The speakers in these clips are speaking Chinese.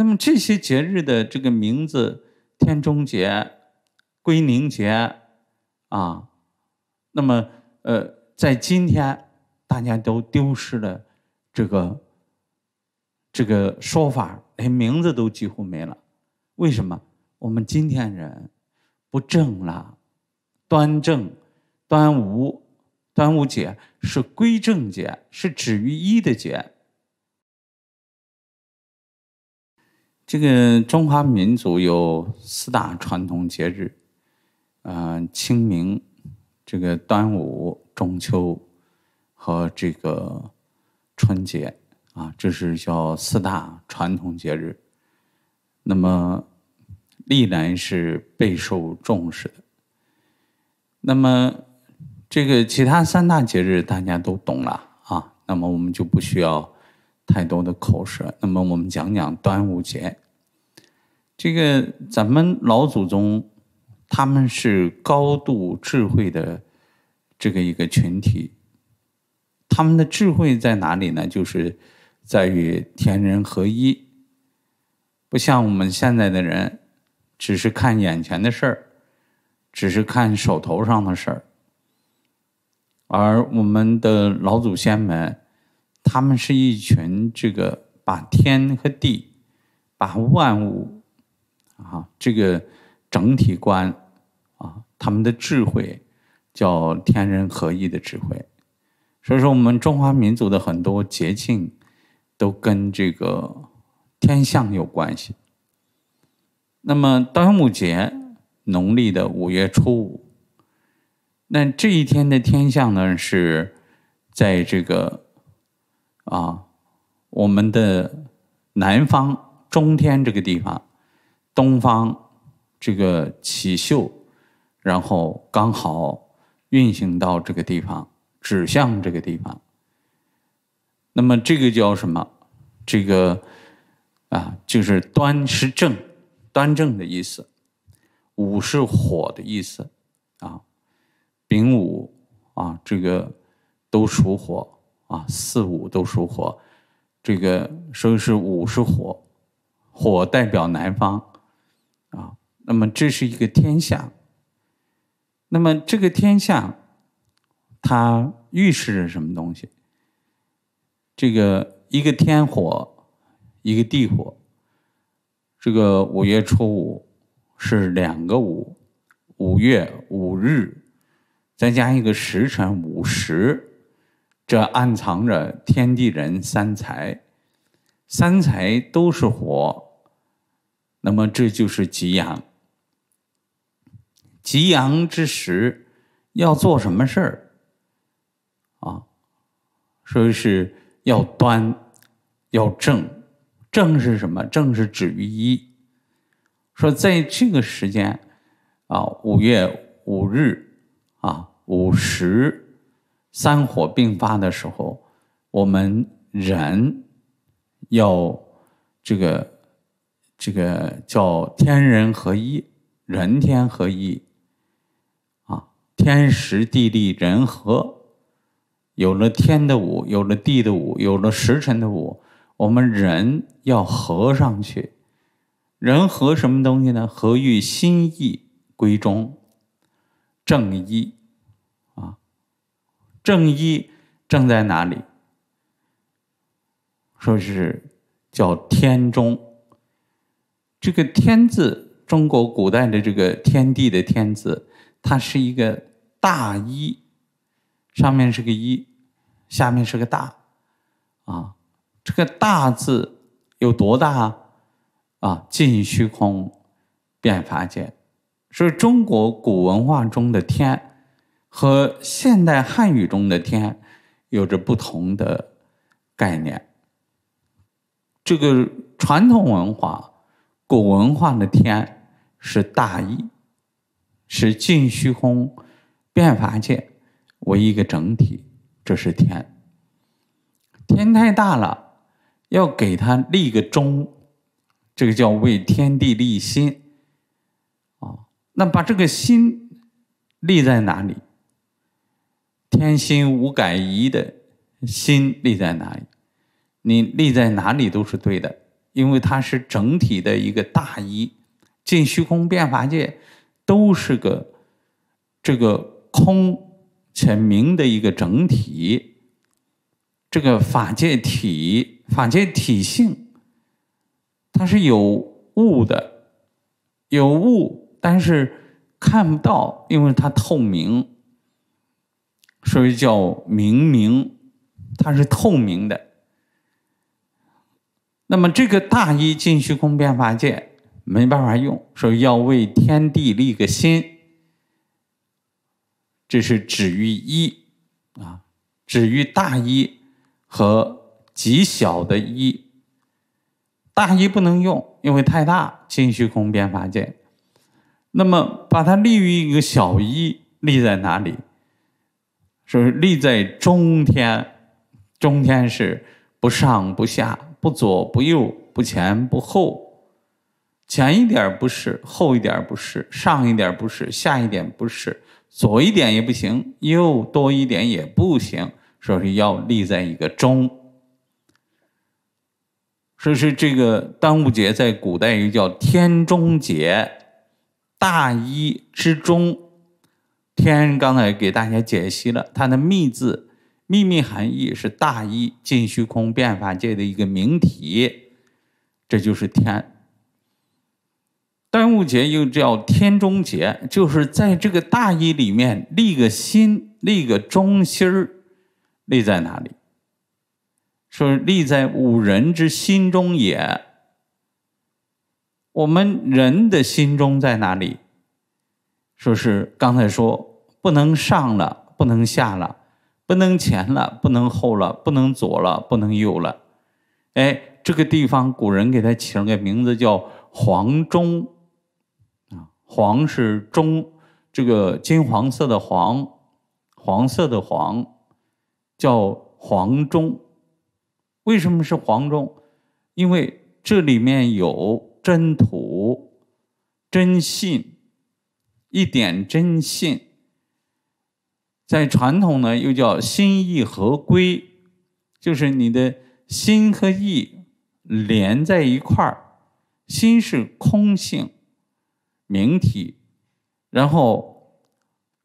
那么这些节日的这个名字，天中节、归宁节，啊，那么呃，在今天大家都丢失了这个这个说法，连名字都几乎没了。为什么？我们今天人不正了，端正端午，端午节是归正节，是止于一的节。这个中华民族有四大传统节日，啊，清明，这个端午、中秋和这个春节，啊，这是叫四大传统节日，那么历来是备受重视的。那么这个其他三大节日大家都懂了啊，那么我们就不需要太多的口舌。那么我们讲讲端午节。这个咱们老祖宗，他们是高度智慧的这个一个群体，他们的智慧在哪里呢？就是在于天人合一，不像我们现在的人，只是看眼前的事儿，只是看手头上的事儿，而我们的老祖先们，他们是一群这个把天和地，把万物。啊，这个整体观啊，他们的智慧叫天人合一的智慧，所以说我们中华民族的很多节庆都跟这个天象有关系。那么端午节，农历的五月初五，那这一天的天象呢，是在这个啊我们的南方中天这个地方。东方这个奇秀，然后刚好运行到这个地方，指向这个地方。那么这个叫什么？这个啊，就是端是正，端正的意思。午是火的意思啊，丙午啊，这个都属火啊，四五都属火，这个所以是午是火，火代表南方。啊，那么这是一个天象，那么这个天象它预示着什么东西？这个一个天火，一个地火，这个五月初五是两个五，五月五日，再加一个时辰午时，这暗藏着天地人三才，三才都是火。那么这就是吉阳，吉阳之时要做什么事儿？啊，说是要端，要正，正是什么？正是止于一。说在这个时间啊，五月五日啊，午时三火并发的时候，我们人要这个。这个叫天人合一，人天合一，啊，天时地利人和，有了天的五，有了地的五，有了时辰的五，我们人要合上去，人合什么东西呢？合于心意归中，正一，啊，正一正在哪里？说是叫天中。这个“天”字，中国古代的这个天地的“天”字，它是一个“大一”，上面是个“一”，下面是个“大”，啊，这个“大”字有多大啊？啊，尽虚空，遍法界。所以，中国古文化中的“天”和现代汉语中的“天”有着不同的概念。这个传统文化。古文化的天是大义，是尽虚空变法界为一个整体，这是天。天太大了，要给他立个中，这个叫为天地立心。啊，那把这个心立在哪里？天心无改移的心立在哪里？你立在哪里都是对的。因为它是整体的一个大一，进虚空变法界，都是个这个空且明的一个整体。这个法界体法界体性，它是有物的，有物，但是看不到，因为它透明，所以叫明明，它是透明的。那么这个大一进虚空变法界没办法用，说要为天地立个心，这是止于一啊，止于大一和极小的一，大一不能用，因为太大，进虚空变法界。那么把它立于一个小一，立在哪里？说立在中天，中天是不上不下。不左不右，不前不后，前一点不是，后一点不是，上一点不是，下一点不是，左一点也不行，右多一点也不行。说是要立在一个中，说是这个端午节在古代又叫天中节，大一之中，天刚才给大家解析了它的“密”字。秘密含义是大意尽虚空变法界的一个明体，这就是天。端午节又叫天中节，就是在这个大意里面立个心，立个中心儿，立在哪里？说立在五人之心中也。我们人的心中在哪里？说是刚才说不能上了，不能下了。不能前了，不能后了，不能左了，不能右了。哎，这个地方古人给它起了个名字叫黄钟，啊，黄是钟，这个金黄色的黄，黄色的黄，叫黄钟。为什么是黄钟？因为这里面有真土、真信，一点真信。在传统呢，又叫心意合归，就是你的心和意连在一块儿，心是空性，明体，然后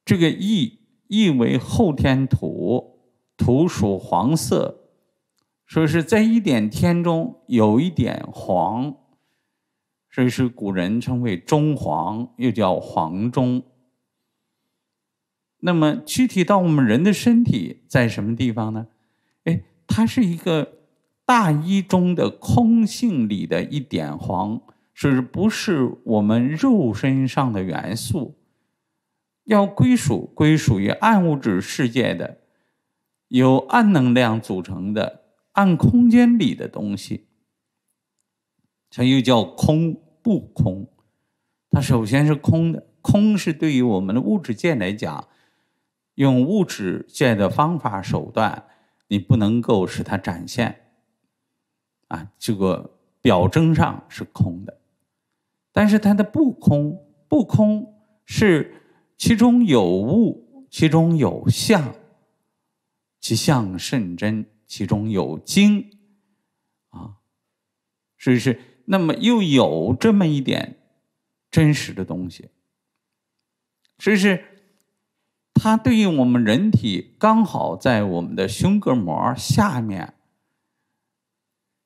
这个意意为后天土，土属黄色，所以是在一点天中有一点黄，所以是古人称为中黄，又叫黄中。那么具体到我们人的身体在什么地方呢？哎，它是一个大一中的空性里的一点黄，是不是我们肉身上的元素？要归属归属于暗物质世界的，由暗能量组成的暗空间里的东西。它又叫空不空，它首先是空的，空是对于我们的物质界来讲。用物质界的方法手段，你不能够使它展现，啊，这个表征上是空的，但是它的不空，不空是其中有物，其中有相，其相甚真，其中有精，啊，是不是？那么又有这么一点真实的东西，是不是？它对应我们人体刚好在我们的胸膈膜下面，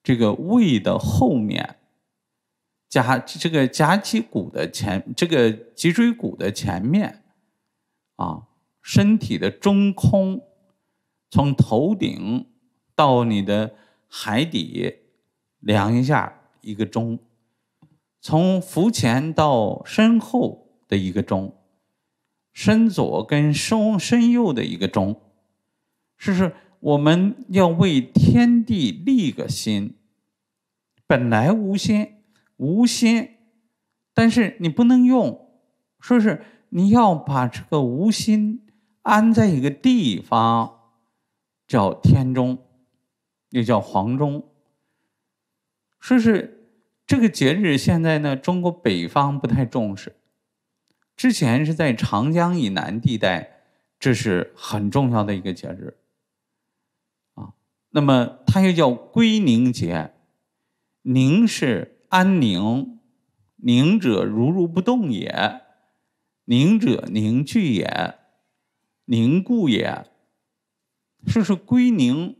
这个胃的后面，夹这个夹脊骨的前，这个脊椎骨的前面，啊，身体的中空，从头顶到你的海底量一下一个钟，从腹前到身后的一个钟。身左跟身身右的一个中，说是我们要为天地立个心，本来无心，无心，但是你不能用，说是你要把这个无心安在一个地方，叫天中，又叫黄中，说是这个节日现在呢，中国北方不太重视。之前是在长江以南地带，这是很重要的一个节日，啊，那么它又叫归宁节，宁是安宁，宁者如如不动也，宁者凝聚也，凝固也，说是归宁，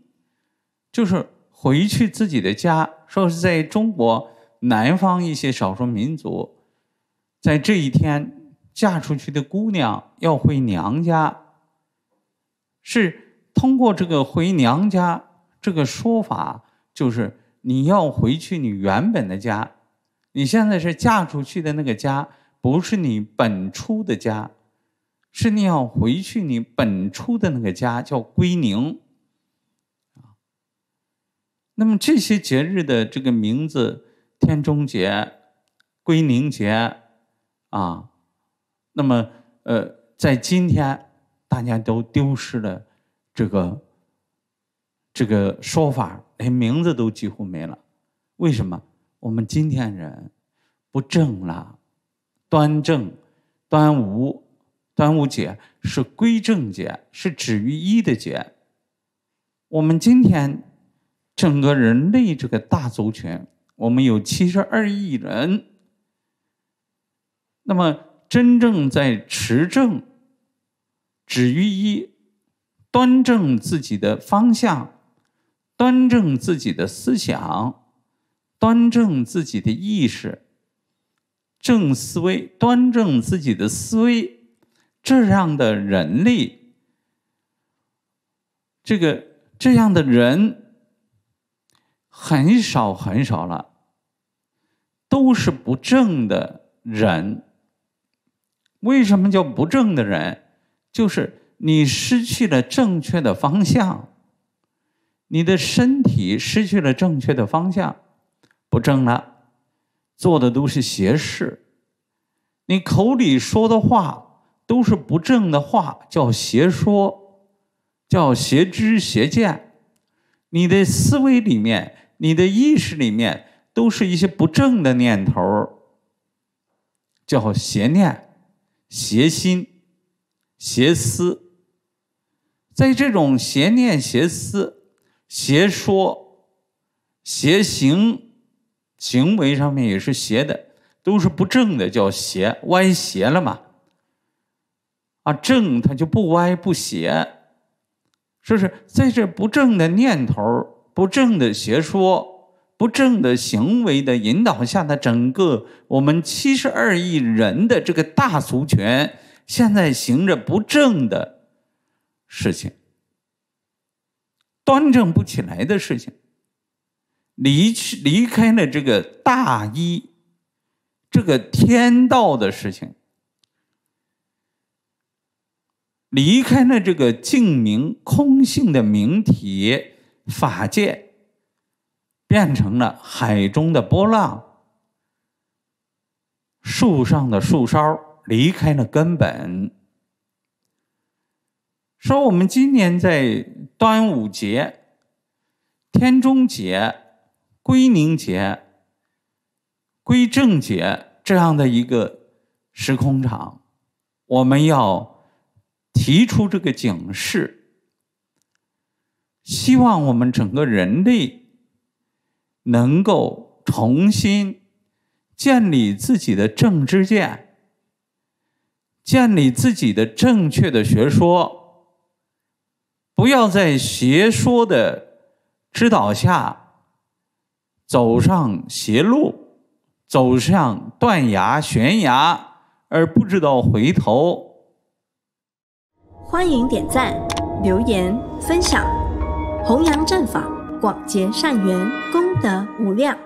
就是回去自己的家。说是在中国南方一些少数民族，在这一天。嫁出去的姑娘要回娘家，是通过这个“回娘家”这个说法，就是你要回去你原本的家。你现在是嫁出去的那个家，不是你本出的家，是你要回去你本出的那个家，叫归宁。那么这些节日的这个名字，天中节、归宁节啊。那么，呃，在今天，大家都丢失了这个这个说法，连名字都几乎没了。为什么？我们今天人不正了。端正端午，端午节是归正节，是止于一的节。我们今天整个人类这个大族群，我们有七十二亿人，那么。真正在持正、止于一，端正自己的方向，端正自己的思想，端正自己的意识，正思维，端正自己的思维，这样的人力，这个这样的人很少很少了，都是不正的人。为什么叫不正的人？就是你失去了正确的方向，你的身体失去了正确的方向，不正了，做的都是邪事，你口里说的话都是不正的话，叫邪说，叫邪知邪见，你的思维里面，你的意识里面，都是一些不正的念头，叫邪念。邪心、邪思，在这种邪念、邪思、邪说、邪行行为上面也是邪的，都是不正的，叫邪歪邪了嘛。啊，正它就不歪不邪，就是在这不正的念头、不正的邪说。不正的行为的引导下的整个我们七十二亿人的这个大俗权，现在行着不正的事情，端正不起来的事情，离去离开了这个大一这个天道的事情，离开了这个净明空性的明体法界。变成了海中的波浪，树上的树梢离开了根本。说我们今年在端午节、天中节、归宁节、归正节这样的一个时空场，我们要提出这个警示，希望我们整个人类。能够重新建立自己的正知见，建立自己的正确的学说，不要在邪说的指导下走上邪路，走上断崖悬崖，而不知道回头。欢迎点赞、留言、分享，弘扬正法，广结善缘，恭。的无量。